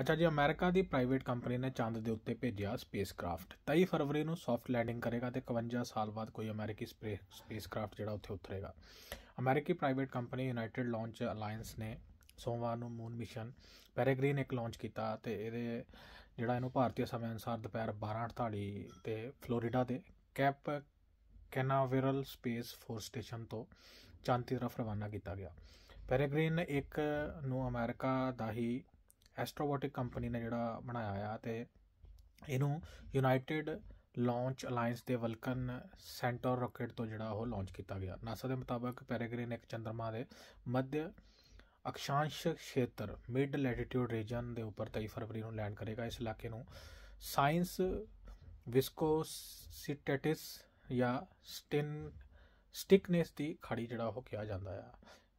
ਅੱਛਾ ਜੀ ਅਮਰੀਕਾ ਦੀ private company ਨੇ ਚੰਦ ਦੇ ਉੱਤੇ ਭੇਜਿਆ ਸਪੇਸ ਕ੍ਰਾਫਟ 23 ਫਰਵਰੀ ਨੂੰ ਸੌਫਟ ਲੈਂਡਿੰਗ ਕਰੇਗਾ ਤੇ 51 ਸਾਲ ਬਾਅਦ ਕੋਈ ਅਮਰੀਕੀ ਸਪੇਸ ਕ੍ਰਾਫਟ ਜਿਹੜਾ ਉੱਥੇ ਉਤਰੇਗਾ ਅਮਰੀਕੀ private company United Launch Alliance ਨੇ ਸੋਮਵਾਰ ਨੂੰ ਮੂਨ ਮਿਸ਼ਨ ਪੈਰੇਗ੍ਰੀਨ ਇੱਕ ਲਾਂਚ ਕੀਤਾ ਤੇ ਇਹਦੇ ਜਿਹੜਾ ਇਹਨੂੰ ਭਾਰਤੀ ਸਮੇਂ ਅਨੁਸਾਰ ਦੁਪਹਿਰ 12:48 ਤੇ ਫਲੋਰੀਡਾ ਦੇ Cape Canaveral Space Force Station ਤੋਂ ਚੰਦ ਦੀ ਤਰਫ ਰਵਾਨਾ ਕੀਤਾ ਗਿਆ ਪੈਰੇਗ੍ਰੀਨ ਇੱਕ ਨੂੰ ਅਮਰੀਕਾ ਦਾ ਹੀ ਐਸਟ੍ਰੋਬੋਟਿਕ ਕੰਪਨੀ ਨੇ ਜਿਹੜਾ ਬਣਾਇਆ ਆ ਤੇ ਇਹਨੂੰ ਯੂਨਾਈਟਿਡ ਲਾਂਚ ਅਲਾਈਅੰਸ ਦੇ ਵਲਕਨ ਸੈਂਟਰ ਰਾਕੇਟ ਤੋਂ ਜਿਹੜਾ ਉਹ ਲਾਂਚ ਕੀਤਾ ਗਿਆ ਨਾਸਾ ਦੇ ਮੁਤਾਬਕ ਪੈਰੇਗ੍ਰੀਨ ਇੱਕ ਚੰਦਰਮਾ ਦੇ ਮੱਧ ਅਕਸ਼ਾਂਸ਼ ਖੇਤਰ ਮਿਡ ਲੈਟੀਟਿਊਡ ਰੀਜਨ ਦੇ ਉੱਪਰ 23 ਫਰਵਰੀ ਨੂੰ ਲੈਂਡ ਕਰੇਗਾ ਇਸ ਇਲਾਕੇ ਨੂੰ ਸਾਇੰਸ ਵਿਸਕੋਸਿਟੇਟਿਸ ਜਾਂ ਸਟਿਨ ਸਟਿਕਨੈਸ ਦੀ ਖੜੀ ਜਿਹੜਾ ਉਹ ਕਿਹਾ ਜਾਂਦਾ ਆ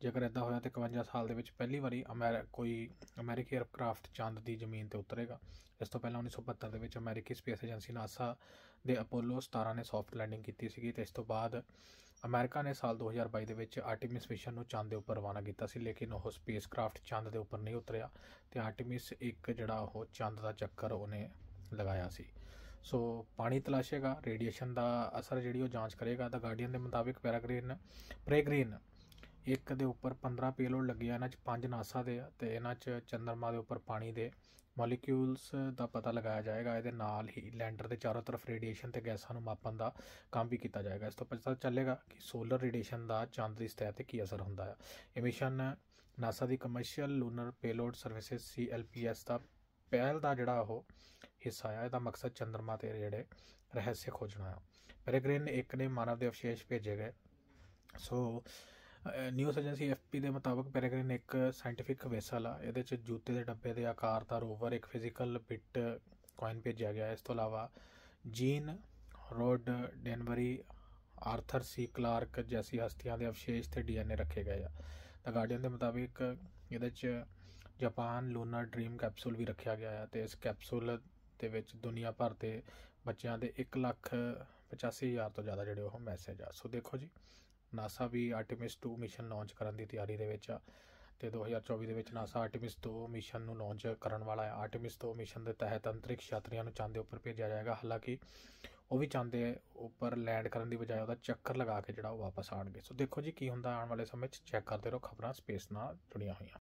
ਜੇਕਰ ਇਦਾਂ ਹੋਇਆ ਤਾਂ 51 ਸਾਲ ਦੇ ਵਿੱਚ ਪਹਿਲੀ ਵਾਰੀ ਅਮਰੀਕਾ ਕੋਈ ਅਮਰੀਕੀ ਏਅਰਕ੍ਰਾਫਟ ਚੰਦ ਦੀ ਜ਼ਮੀਨ ਤੇ ਉਤਰੇਗਾ ਇਸ ਤੋਂ ਪਹਿਲਾਂ 1972 ਦੇ ਵਿੱਚ ਅਮਰੀਕੀ ਸਪੇਸ ਏਜੰਸੀ ਨਾਸਾ ਦੇ ਅਪੋਲੋ 17 ਨੇ ਸੌਫਟ ਲੈਂਡਿੰਗ ਕੀਤੀ ਸੀਗੀ ਤੇ ਇਸ ਤੋਂ ਬਾਅਦ ਅਮਰੀਕਾ ਨੇ ਸਾਲ 2022 ਦੇ ਵਿੱਚ ਆਰਟੀਮਿਸ ਮਿਸ਼ਨ ਨੂੰ ਚੰਦ ਦੇ ਉੱਪਰ ਰਵਾਨਾ ਕੀਤਾ ਸੀ ਲੇਕਿਨ ਉਹ ਸਪੇਸਕ੍ਰਾਫਟ ਚੰਦ ਦੇ ਉੱਪਰ ਨਹੀਂ ਉਤਰਿਆ ਤੇ ਆਰਟੀਮਿਸ ਇੱਕ ਜਿਹੜਾ ਉਹ ਚੰਦ ਦਾ ਚੱਕਰ ਉਹਨੇ ਲਗਾਇਆ ਸੀ ਸੋ ਪਾਣੀ ਤਲਾਸ਼ੇਗਾ ਰੇਡੀਏਸ਼ਨ ਦਾ ਅਸਰ ਜਿਹੜੀ ਉਹ ਜਾਂਚ ਕਰੇਗਾ ਤਾਂ ਗਾਰਡੀਅਨ ਦੇ ਮੁਤਾਬਿਕ ਪੈਰਾਗ੍ਰੀਨ ਪ੍ਰੇਗ੍ਰੀਨ ਇੱਕ ਦੇ ਉੱਪਰ 15 ਪੇਲੋਡ ਲੱਗਿਆ ਇਹਨਾਂ 'ਚ ਪੰਜ ਨਾਸਾ ਦੇ ਤੇ ਇਹਨਾਂ 'ਚ ਚੰਦਰਮਾ ਦੇ ਉੱਪਰ ਪਾਣੀ ਦੇ ਮੋਲੀਕਿਊਲਸ ਦਾ ਪਤਾ ਲਗਾਇਆ ਜਾਏਗਾ ਇਹਦੇ ਨਾਲ ਹੀ ਲੈਂਡਰ ਦੇ ਚਾਰੋਂ ਤਰਫ ਰੇਡੀਏਸ਼ਨ ਤੇ ਗੈਸਾਂ ਨੂੰ ਮਾਪਣ ਦਾ ਕੰਮ ਵੀ ਕੀਤਾ ਜਾਏਗਾ ਇਸ ਤੋਂ ਪਤਾ ਚੱਲੇਗਾ ਕਿ ਸੋਲਰ ਰੇਡੀਏਸ਼ਨ ਦਾ ਚੰਦ ਦੀ ਸਤਹ ਤੇ ਕੀ ਅਸਰ ਹੁੰਦਾ ਹੈ ਇਹ ਮਿਸ਼ਨ ਨਾਸਾ ਦੀ commercial lunar payload services CLPS ਦਾ ਪਹਿਲ ਦਾ ਜਿਹੜਾ ਉਹ ਹਿੱਸਾ ਆ ਇਹਦਾ ਮਕਸਦ ਚੰਦਰਮਾ ਤੇ ਜਿਹੜੇ ਰਹੱਸ ਖੋਜਣਾ ਹੈ ਪੈਰੇਗ੍ਰਿਨ ਇੱਕ ਨੇ ਮਾਨਵ ਦੇ ਅਵਸ਼ੇਸ਼ ਭੇਜੇ ਗਏ ਸੋ ਨਿਊਜ਼ ਏਜੰਸੀ ਐਫਪੀ ਦੇ ਮੁਤਾਬਕ ਪੈਰਾਗ੍ਰੇਨ ਇੱਕ ਸਾਇੰਟਿਫਿਕ ਵੈਸਲ ਆ ਇਹਦੇ ਚ ਜੂਤੇ ਦੇ ਡੱਬੇ ਦੇ ਆਕਾਰ ਦਾ ਰੋਵਰ ਇੱਕ ਫਿਜ਼ੀਕਲ ਬਿਟ ਕੋਇਨ ਭੇਜਿਆ ਗਿਆ ਇਸ ਤੋਂ ਇਲਾਵਾ Gene Roddenberry Arthur C Clarke ਜੈਸੀ ਹਸਤੀਆਂ ਦੇ ਅਵਸ਼ੇਸ਼ ਤੇ ਡੀਐਨਏ ਰੱਖੇ ਗਏ ਆ ਦਾ ਗਾਰਡੀਅਨ ਦੇ ਮੁਤਾਬਕ ਇਹਦੇ ਚ ਜਾਪਾਨ ਲੂਨਰ ਡ੍ਰੀਮ ਕੈਪਸੂਲ ਵੀ ਰੱਖਿਆ ਗਿਆ ਆ ਤੇ ਇਸ ਕੈਪਸੂਲ ਦੇ ਵਿੱਚ ਦੁਨੀਆ ਭਰ ਦੇ ਬੱਚਿਆਂ ਦੇ 1 ਲੱਖ 85000 ਤੋਂ ਜ਼ਿਆਦਾ ਜਿਹੜੇ ਉਹ ਮੈਸੇਜ ਆ ਸੋ ਦੇਖੋ ਜੀ ਨਾਸਾ ਵੀ ਆਰਟੇਮਿਸ 2 ਮਿਸ਼ਨ ਲਾਂਚ ਕਰਨ ਦੀ ਤਿਆਰੀ ਦੇ ਵਿੱਚ ਆ ਤੇ 2024 ਦੇ ਵਿੱਚ ਨਾਸਾ ਆਰਟੇਮਿਸ 2 ਮਿਸ਼ਨ ਨੂੰ ਲਾਂਚ ਕਰਨ ਵਾਲਾ ਹੈ ਆਰਟੇਮਿਸ 2 ਮਿਸ਼ਨ ਦੇ ਤਹਿਤ ਅੰਤਰਿਕਸ਼ ਯਾਤਰੀਆਂ ਨੂੰ ਚੰਦ ਦੇ ਉੱਪਰ ਭੇਜਿਆ ਜਾਏਗਾ ਹਾਲਾਂਕਿ ਉਹ ਵੀ ਚੰਦ ਦੇ ਉੱਪਰ ਲੈਂਡ ਕਰਨ ਦੀ ਬਜਾਏ ਉਹਦਾ ਚੱਕਰ ਲਗਾ ਕੇ ਜਿਹੜਾ ਉਹ ਵਾਪਸ ਆਣਗੇ ਸੋ ਦੇਖੋ ਜੀ ਕੀ ਹੁੰਦਾ ਆਉਣ ਵਾਲੇ ਸਮੇਂ 'ਚ ਚੈੱਕ ਕਰਦੇ ਰਹੋ ਖਬਰਾਂ ਸਪੇਸ ਨਾਲ ਜੁੜੀਆਂ ਹੋਈਆਂ